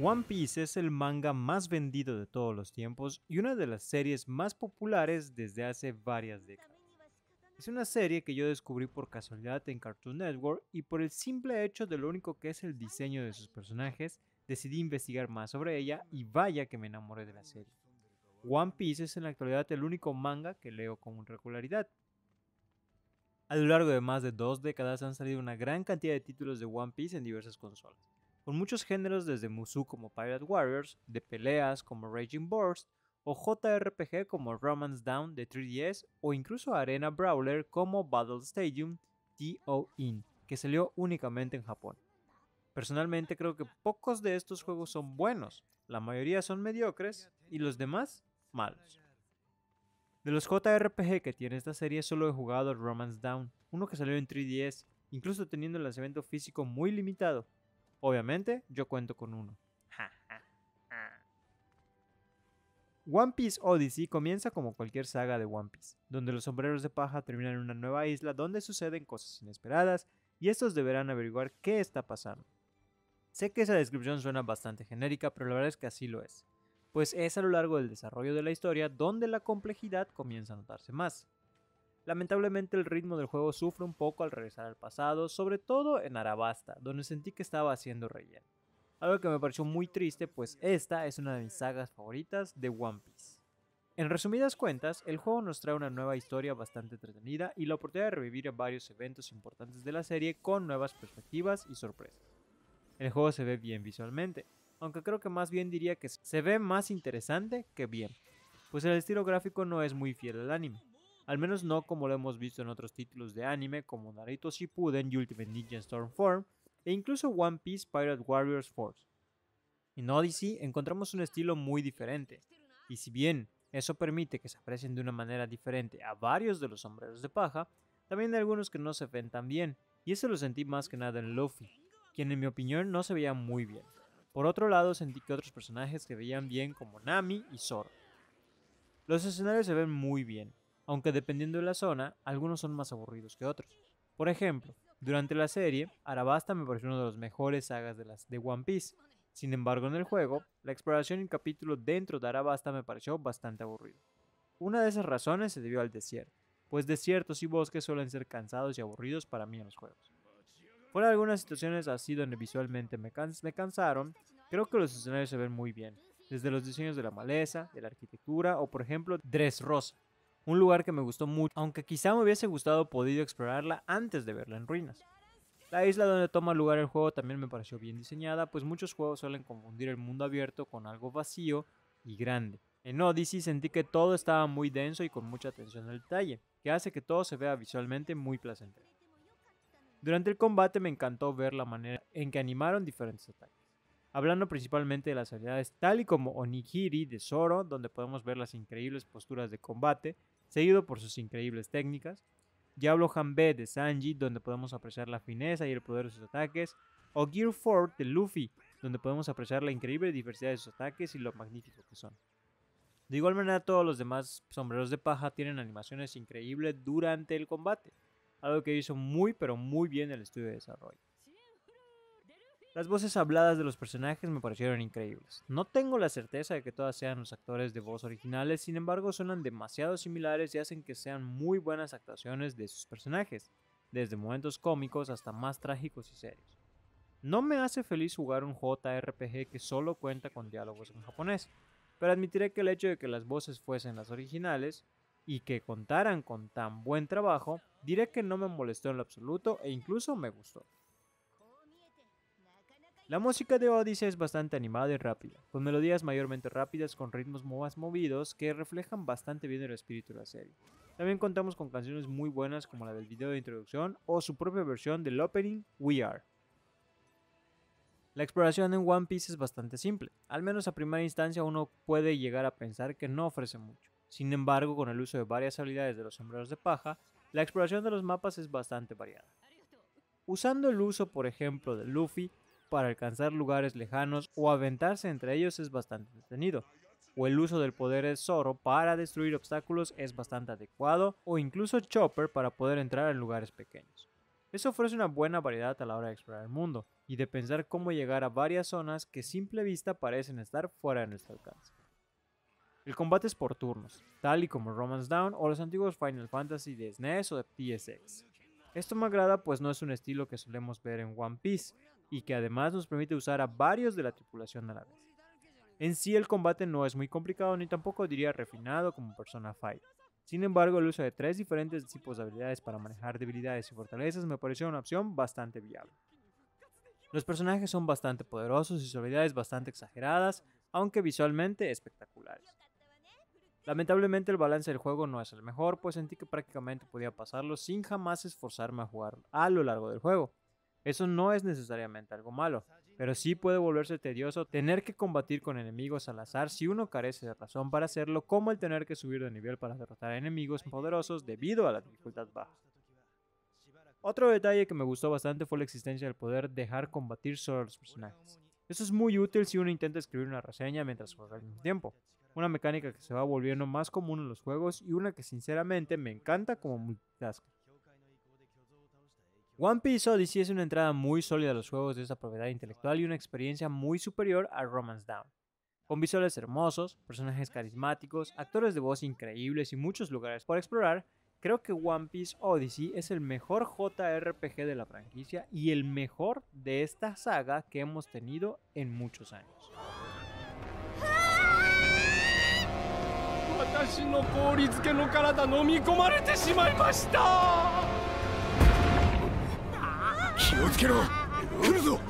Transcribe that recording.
One Piece es el manga más vendido de todos los tiempos y una de las series más populares desde hace varias décadas. Es una serie que yo descubrí por casualidad en Cartoon Network y por el simple hecho de lo único que es el diseño de sus personajes, decidí investigar más sobre ella y vaya que me enamoré de la serie. One Piece es en la actualidad el único manga que leo con regularidad. A lo largo de más de dos décadas han salido una gran cantidad de títulos de One Piece en diversas consolas con muchos géneros desde Musu como Pirate Warriors, de peleas como Raging Burst, o JRPG como Romance Down de 3DS o incluso Arena Brawler como Battle Stadium TO-IN, que salió únicamente en Japón. Personalmente creo que pocos de estos juegos son buenos, la mayoría son mediocres y los demás malos. De los JRPG que tiene esta serie solo he jugado Romance Down, uno que salió en 3DS, incluso teniendo el lanzamiento físico muy limitado, Obviamente, yo cuento con uno. One Piece Odyssey comienza como cualquier saga de One Piece, donde los sombreros de paja terminan en una nueva isla donde suceden cosas inesperadas y estos deberán averiguar qué está pasando. Sé que esa descripción suena bastante genérica, pero la verdad es que así lo es, pues es a lo largo del desarrollo de la historia donde la complejidad comienza a notarse más. Lamentablemente el ritmo del juego sufre un poco al regresar al pasado, sobre todo en Arabasta, donde sentí que estaba haciendo relleno. Algo que me pareció muy triste, pues esta es una de mis sagas favoritas de One Piece. En resumidas cuentas, el juego nos trae una nueva historia bastante entretenida y la oportunidad de revivir varios eventos importantes de la serie con nuevas perspectivas y sorpresas. El juego se ve bien visualmente, aunque creo que más bien diría que se ve más interesante que bien, pues el estilo gráfico no es muy fiel al anime, al menos no como lo hemos visto en otros títulos de anime como Naruto Shippuden Ultimate Ninja Storm Form e incluso One Piece Pirate Warriors Force. En Odyssey encontramos un estilo muy diferente, y si bien eso permite que se aprecien de una manera diferente a varios de los sombreros de paja, también hay algunos que no se ven tan bien, y eso lo sentí más que nada en Luffy, quien en mi opinión no se veía muy bien. Por otro lado, sentí que otros personajes se veían bien como Nami y Zoro. Los escenarios se ven muy bien, aunque dependiendo de la zona, algunos son más aburridos que otros. Por ejemplo, durante la serie, Arabasta me pareció uno de los mejores sagas de, las de One Piece. Sin embargo, en el juego, la exploración y capítulo dentro de Arabasta me pareció bastante aburrido. Una de esas razones se debió al desierto, pues desiertos y bosques suelen ser cansados y aburridos para mí en los juegos. Fuera algunas situaciones así donde visualmente me, me cansaron, creo que los escenarios se ven muy bien, desde los diseños de la maleza, de la arquitectura o por ejemplo Dressrosa, un lugar que me gustó mucho, aunque quizá me hubiese gustado podido explorarla antes de verla en ruinas. La isla donde toma lugar el juego también me pareció bien diseñada, pues muchos juegos suelen confundir el mundo abierto con algo vacío y grande. En Odyssey sentí que todo estaba muy denso y con mucha atención al detalle, que hace que todo se vea visualmente muy placentero. Durante el combate me encantó ver la manera en que animaron diferentes ataques, hablando principalmente de las habilidades tal y como Onigiri de Zoro, donde podemos ver las increíbles posturas de combate, seguido por sus increíbles técnicas. Diablo Hanbe de Sanji, donde podemos apreciar la fineza y el poder de sus ataques. O Gear 4 de Luffy, donde podemos apreciar la increíble diversidad de sus ataques y lo magníficos que son. De igual manera, todos los demás sombreros de paja tienen animaciones increíbles durante el combate, algo que hizo muy pero muy bien el estudio de desarrollo. Las voces habladas de los personajes me parecieron increíbles. No tengo la certeza de que todas sean los actores de voz originales, sin embargo suenan demasiado similares y hacen que sean muy buenas actuaciones de sus personajes, desde momentos cómicos hasta más trágicos y serios. No me hace feliz jugar un JRPG que solo cuenta con diálogos en japonés, pero admitiré que el hecho de que las voces fuesen las originales y que contaran con tan buen trabajo, diré que no me molestó en lo absoluto e incluso me gustó. La música de Odyssey es bastante animada y rápida, con melodías mayormente rápidas con ritmos más movidos que reflejan bastante bien el espíritu de la serie. También contamos con canciones muy buenas como la del video de introducción o su propia versión del opening We Are. La exploración en One Piece es bastante simple, al menos a primera instancia uno puede llegar a pensar que no ofrece mucho. Sin embargo, con el uso de varias habilidades de los sombreros de paja, la exploración de los mapas es bastante variada. Usando el uso, por ejemplo, de Luffy, para alcanzar lugares lejanos o aventarse entre ellos es bastante detenido, o el uso del poder de Zoro para destruir obstáculos es bastante adecuado, o incluso Chopper para poder entrar en lugares pequeños. Eso ofrece una buena variedad a la hora de explorar el mundo y de pensar cómo llegar a varias zonas que a simple vista parecen estar fuera de nuestro alcance. El combate es por turnos, tal y como Romance Down o los antiguos Final Fantasy de SNES e o de PSX. Esto me agrada pues no es un estilo que solemos ver en One Piece, y que además nos permite usar a varios de la tripulación a la vez. En sí el combate no es muy complicado ni tampoco diría refinado como Persona Fight Sin embargo, el uso de tres diferentes tipos de habilidades para manejar debilidades y fortalezas me pareció una opción bastante viable. Los personajes son bastante poderosos y sus habilidades bastante exageradas, aunque visualmente espectaculares. Lamentablemente el balance del juego no es el mejor, pues sentí que prácticamente podía pasarlo sin jamás esforzarme a jugar a lo largo del juego. Eso no es necesariamente algo malo, pero sí puede volverse tedioso tener que combatir con enemigos al azar si uno carece de razón para hacerlo, como el tener que subir de nivel para derrotar a enemigos poderosos debido a la dificultad baja. Otro detalle que me gustó bastante fue la existencia del poder dejar combatir solo a los personajes. Eso es muy útil si uno intenta escribir una reseña mientras juega al mismo tiempo. Una mecánica que se va volviendo más común en los juegos y una que sinceramente me encanta como multitask. One Piece Odyssey es una entrada muy sólida a los juegos de esta propiedad intelectual y una experiencia muy superior a Romance Down. Con visuales hermosos, personajes carismáticos, actores de voz increíbles y muchos lugares por explorar, creo que One Piece Odyssey es el mejor JRPG de la franquicia y el mejor de esta saga que hemos tenido en muchos años. ¡Ah! 気をつけろ来るぞ